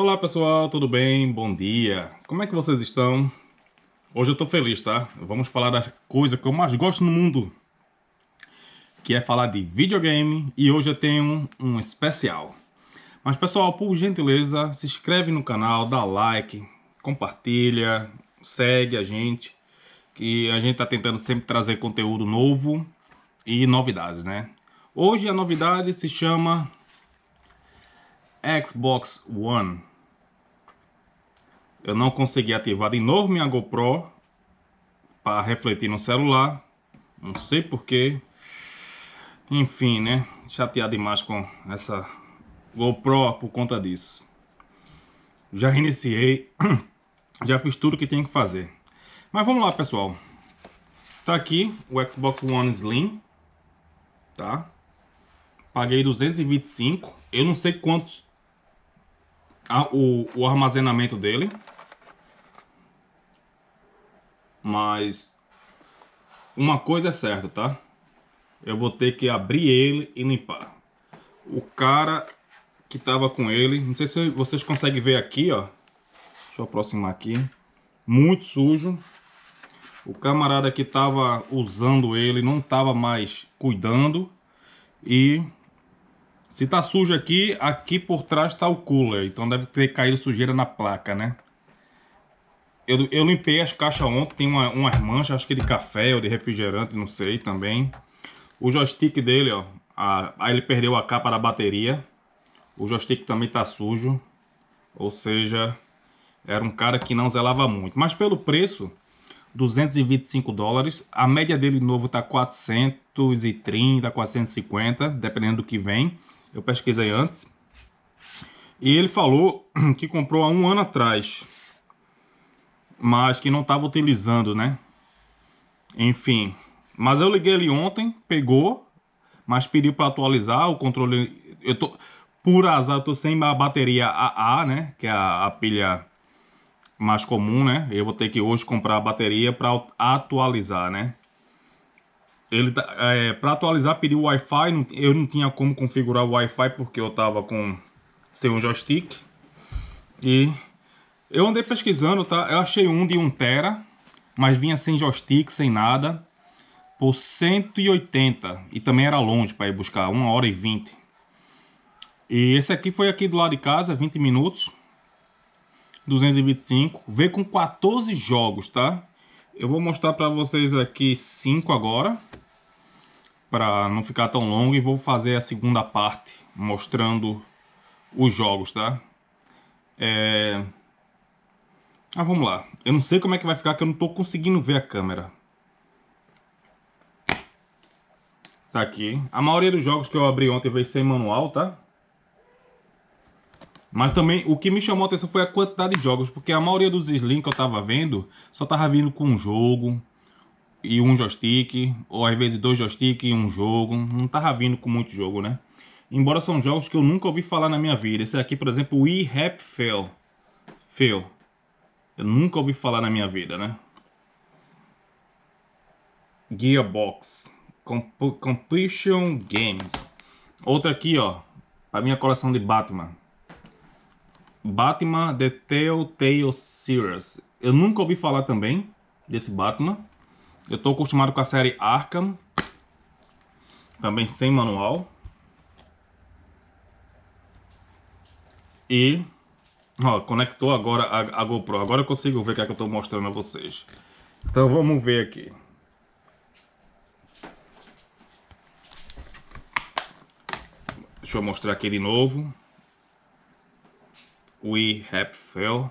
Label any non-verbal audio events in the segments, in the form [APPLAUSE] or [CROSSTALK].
Olá pessoal, tudo bem? Bom dia! Como é que vocês estão? Hoje eu tô feliz, tá? Vamos falar da coisa que eu mais gosto no mundo Que é falar de videogame E hoje eu tenho um especial Mas pessoal, por gentileza, se inscreve no canal, dá like Compartilha, segue a gente Que a gente tá tentando sempre trazer conteúdo novo E novidades, né? Hoje a novidade se chama Xbox One eu não consegui ativar de novo minha GoPro para refletir no celular. Não sei porquê. Enfim, né? Chateado demais com essa GoPro por conta disso. Já reiniciei. [CLEARS THROAT] Já fiz tudo que tem que fazer. Mas vamos lá, pessoal. Tá aqui o Xbox One Slim. Tá? Paguei 225. Eu não sei quanto o, o armazenamento dele. Mas uma coisa é certa, tá? Eu vou ter que abrir ele e limpar. O cara que tava com ele, não sei se vocês conseguem ver aqui, ó. Deixa eu aproximar aqui. Muito sujo. O camarada que tava usando ele não tava mais cuidando. E se tá sujo aqui, aqui por trás tá o cooler. Então deve ter caído sujeira na placa, né? Eu, eu limpei as caixas ontem, tem uma, umas manchas, acho que de café ou de refrigerante, não sei também. O joystick dele, ó, a, aí ele perdeu a capa da bateria. O joystick também tá sujo. Ou seja, era um cara que não zelava muito. Mas pelo preço, 225 dólares. A média dele novo tá 430, 450, dependendo do que vem. Eu pesquisei antes. E ele falou [CLEARS THROAT] que comprou há um ano atrás mas que não estava utilizando, né? Enfim, mas eu liguei ele ontem, pegou, mas pediu para atualizar o controle. Eu tô por azar, tô sem a bateria AA, né? Que é a, a pilha mais comum, né? Eu vou ter que hoje comprar a bateria para atualizar, né? Ele tá, é, para atualizar pediu Wi-Fi, eu não tinha como configurar o Wi-Fi porque eu tava com sem um joystick e eu andei pesquisando, tá? Eu achei um de 1 tera, mas vinha sem joystick, sem nada, por 180 e também era longe para ir buscar, 1 hora e 20. E esse aqui foi aqui do lado de casa, 20 minutos. 225, veio com 14 jogos, tá? Eu vou mostrar para vocês aqui 5 agora, para não ficar tão longo e vou fazer a segunda parte mostrando os jogos, tá? É, ah, vamos lá. Eu não sei como é que vai ficar, que eu não tô conseguindo ver a câmera. Tá aqui. A maioria dos jogos que eu abri ontem veio sem manual, tá? Mas também, o que me chamou a atenção foi a quantidade de jogos, porque a maioria dos Slim que eu tava vendo, só tava vindo com um jogo e um joystick, ou às vezes dois joystick e um jogo, não tava vindo com muito jogo, né? Embora são jogos que eu nunca ouvi falar na minha vida. Esse aqui, por exemplo, o E-Rap Fail. Fail. Eu nunca ouvi falar na minha vida, né? Gearbox. Comp Completion Games. Outra aqui, ó. A minha coleção de Batman. Batman The Telltale Series. Eu nunca ouvi falar também desse Batman. Eu tô acostumado com a série Arkham. Também sem manual. E Ó, conectou agora a, a GoPro. Agora eu consigo ver o que é que eu estou mostrando a vocês. Então vamos ver aqui. Deixa eu mostrar aqui de novo. We Have Fell.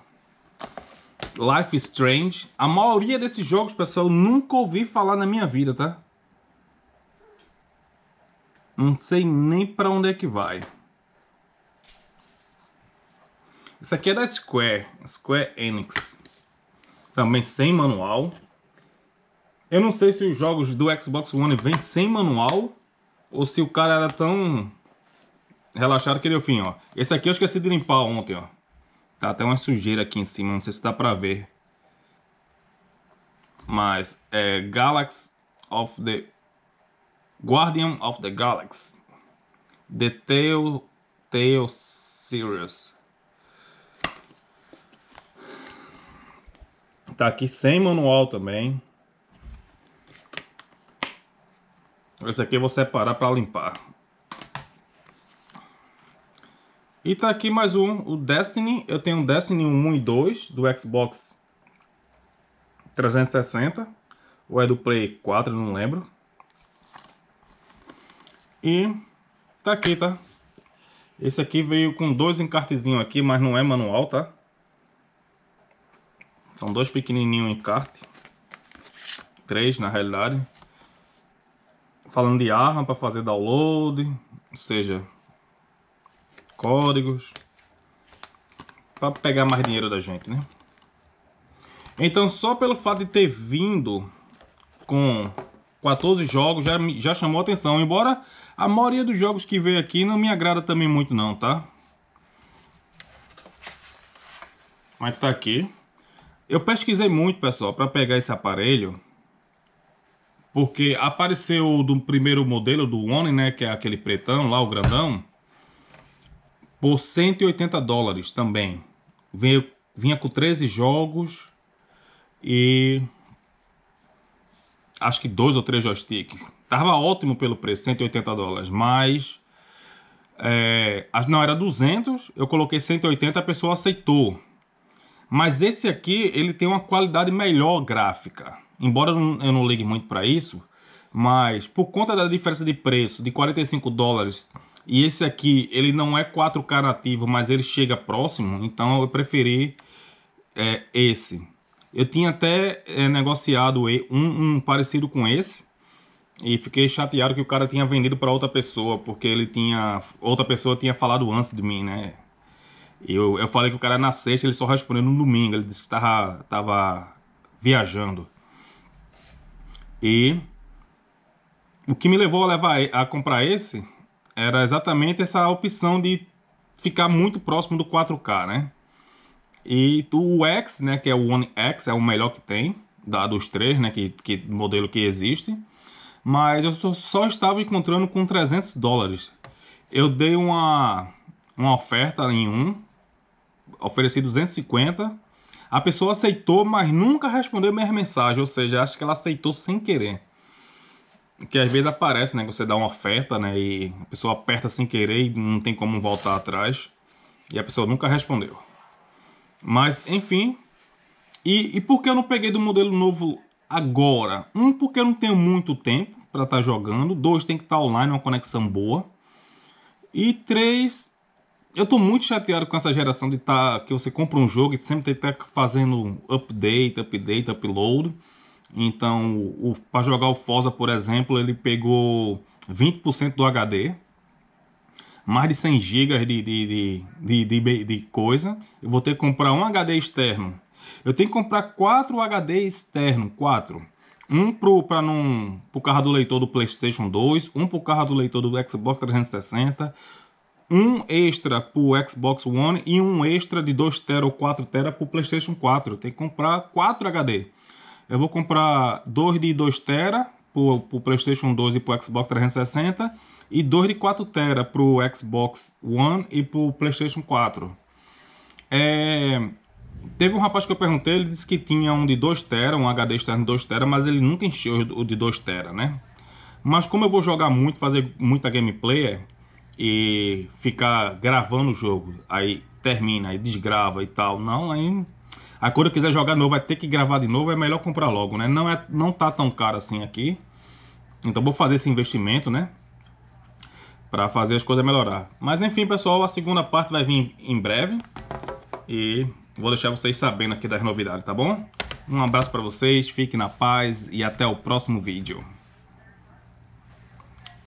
Life is Strange. A maioria desses jogos, pessoal, nunca ouvi falar na minha vida, tá? Não sei nem para onde é que vai. Isso aqui é da Square, Square Enix. Também sem manual. Eu não sei se os jogos do Xbox One vêm sem manual ou se o cara era tão relaxado que ele fim, ó. Esse aqui eu esqueci de limpar ontem, ó. Tá até uma sujeira aqui em cima, não sei se dá pra ver. Mas é Galaxy of the Guardian of the Galaxy. The Tale, Tale Series. Tá aqui sem manual também. Esse aqui eu vou separar para limpar. E tá aqui mais um, o Destiny. Eu tenho um Destiny 1 e 2 do Xbox 360. Ou é do Play 4, não lembro. E tá aqui, tá? Esse aqui veio com dois encartezinhos aqui, mas não é manual, tá? São dois pequenininhos encarte. Três, na realidade. Falando de arma para fazer download, ou seja, códigos. Para pegar mais dinheiro da gente, né? Então, só pelo fato de ter vindo com 14 jogos já, já chamou atenção. Embora a maioria dos jogos que veio aqui não me agrada também muito não, tá? Mas tá aqui. Eu pesquisei muito, pessoal, para pegar esse aparelho, porque apareceu do primeiro modelo do One, né, que é aquele pretão lá, o grandão, por 180 dólares também. Vinha, vinha com 13 jogos e acho que dois ou três joysticks. Tava ótimo pelo preço, 180 dólares, mas é, não era 200, eu coloquei 180, a pessoa aceitou. Mas esse aqui, ele tem uma qualidade melhor gráfica. Embora eu não, ligue muito para isso, mas por conta da diferença de preço de 45 dólares e esse aqui, ele não é 4K nativo, mas ele chega próximo, então eu preferi é, esse. Eu tinha até é, negociado um, um parecido com esse, e fiquei chateado que o cara tinha vendido para outra pessoa, porque ele tinha outra pessoa tinha falado antes de mim, né? Eu, eu falei que o cara na sexta, ele só respondeu no domingo. Ele disse que tava, tava viajando. E o que me levou a, levar, a comprar esse era exatamente essa opção de ficar muito próximo do 4K, né? E o X, né, que é o One X, é o melhor que tem, da, dos três, né, que, que modelo que existe. Mas eu só, só estava encontrando com 300 dólares. Eu dei uma, uma oferta em um, ofereci 250. A pessoa aceitou, mas nunca respondeu minhas mensagens, ou seja, acho que ela aceitou sem querer. Que às vezes aparece, né? Que você dá uma oferta, né? E a pessoa aperta sem querer e não tem como voltar atrás. E a pessoa nunca respondeu. Mas, enfim. E, e por que eu não peguei do modelo novo agora? Um, porque eu não tenho muito tempo para estar tá jogando. Dois, tem que estar tá online, uma conexão boa. E três, eu tô muito chateado com essa geração de tá que você compra um jogo e sempre tem que estar tá fazendo update, update, upload. Então, para jogar o Forza, por exemplo, ele pegou 20% do HD, mais de 100 GB de, de, de, de, de coisa. Eu vou ter que comprar um HD externo. Eu tenho que comprar quatro HD externo, quatro. Um pro, pra não, pro carro do leitor do Playstation 2, um pro carro do leitor do Xbox 360, um extra para o Xbox One e um extra de 2 tera ou 4 tera para o PlayStation 4. Tem que comprar 4 HD. Eu vou comprar 2 de 2 tera para o PlayStation 2 e para o Xbox 360 e 2 de 4 tera para o Xbox One e para o PlayStation 4. É... Teve um rapaz que eu perguntei, ele disse que tinha um de 2 tera, um HD externo de 2 tera, mas ele nunca encheu o de 2 tera, né? Mas como eu vou jogar muito, fazer muita gameplay, e ficar gravando o jogo, aí termina, aí desgrava e tal. Não, aí, aí quando eu quiser jogar novo, vai ter que gravar de novo, é melhor comprar logo, né? Não, é, não tá tão caro assim aqui. Então vou fazer esse investimento, né? Pra fazer as coisas melhorar. Mas enfim, pessoal, a segunda parte vai vir em breve. E vou deixar vocês sabendo aqui das novidades, tá bom? Um abraço pra vocês, fiquem na paz e até o próximo vídeo.